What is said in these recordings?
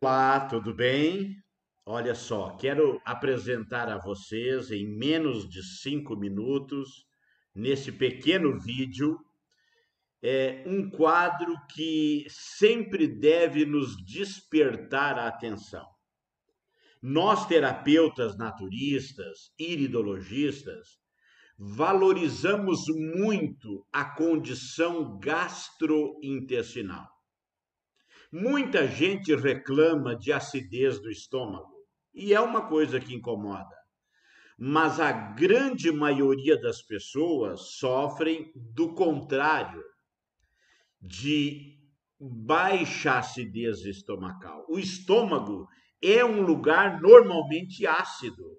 Olá, tudo bem? Olha só, quero apresentar a vocês em menos de cinco minutos, nesse pequeno vídeo, é um quadro que sempre deve nos despertar a atenção. Nós, terapeutas naturistas, iridologistas, valorizamos muito a condição gastrointestinal. Muita gente reclama de acidez do estômago, e é uma coisa que incomoda. Mas a grande maioria das pessoas sofrem do contrário, de baixa acidez estomacal. O estômago é um lugar normalmente ácido.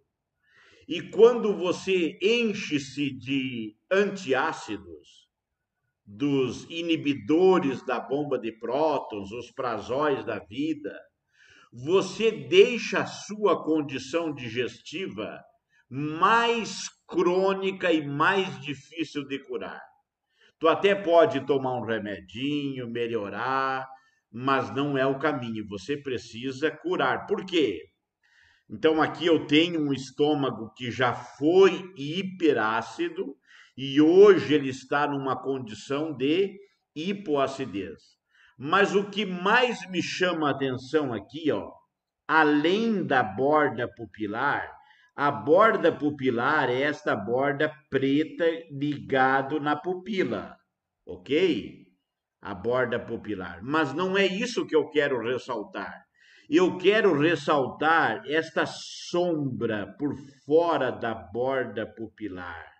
E quando você enche-se de antiácidos, dos inibidores da bomba de prótons, os prazóis da vida, você deixa a sua condição digestiva mais crônica e mais difícil de curar. Tu até pode tomar um remedinho, melhorar, mas não é o caminho. Você precisa curar. Por quê? Então aqui eu tenho um estômago que já foi hiperácido, e hoje ele está numa condição de hipoacidez. Mas o que mais me chama a atenção aqui, ó, além da borda pupilar, a borda pupilar é esta borda preta ligado na pupila, ok? A borda pupilar. Mas não é isso que eu quero ressaltar. Eu quero ressaltar esta sombra por fora da borda pupilar.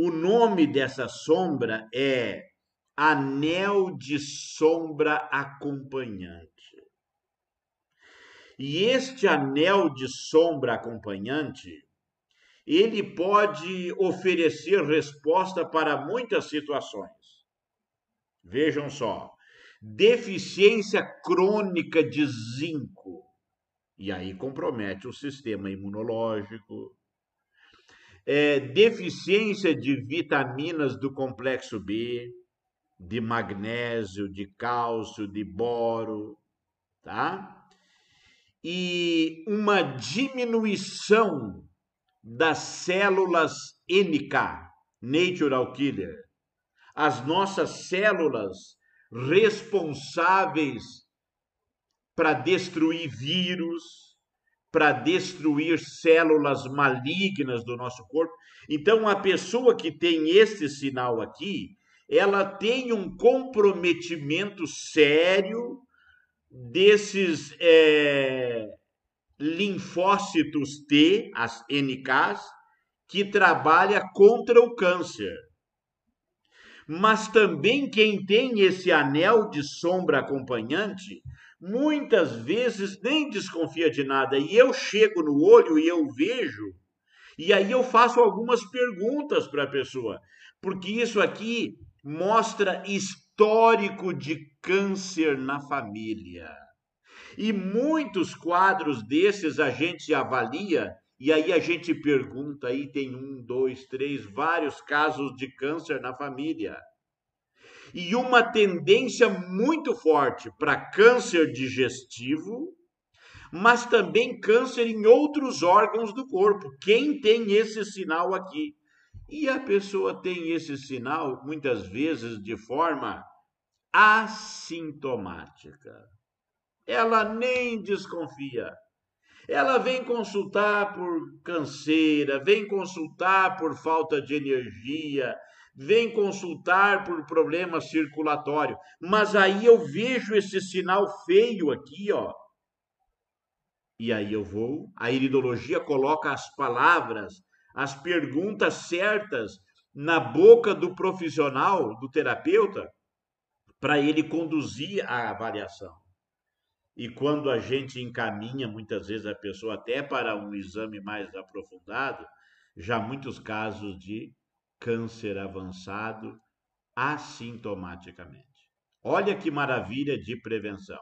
O nome dessa sombra é anel de sombra acompanhante. E este anel de sombra acompanhante, ele pode oferecer resposta para muitas situações. Vejam só, deficiência crônica de zinco. E aí compromete o sistema imunológico, é, deficiência de vitaminas do complexo B, de magnésio, de cálcio, de boro, tá? E uma diminuição das células NK, natural killer. As nossas células responsáveis para destruir vírus, para destruir células malignas do nosso corpo. Então, a pessoa que tem este sinal aqui, ela tem um comprometimento sério desses é, linfócitos T, as NKs, que trabalha contra o câncer. Mas também quem tem esse anel de sombra acompanhante muitas vezes nem desconfia de nada. E eu chego no olho e eu vejo, e aí eu faço algumas perguntas para a pessoa, porque isso aqui mostra histórico de câncer na família. E muitos quadros desses a gente avalia e aí a gente pergunta, aí tem um, dois, três, vários casos de câncer na família e uma tendência muito forte para câncer digestivo, mas também câncer em outros órgãos do corpo. Quem tem esse sinal aqui? E a pessoa tem esse sinal, muitas vezes, de forma assintomática. Ela nem desconfia. Ela vem consultar por canseira, vem consultar por falta de energia, vem consultar por problema circulatório. Mas aí eu vejo esse sinal feio aqui, ó. E aí eu vou. A iridologia coloca as palavras, as perguntas certas na boca do profissional, do terapeuta, para ele conduzir a avaliação. E quando a gente encaminha, muitas vezes, a pessoa até para um exame mais aprofundado, já muitos casos de câncer avançado assintomaticamente. Olha que maravilha de prevenção.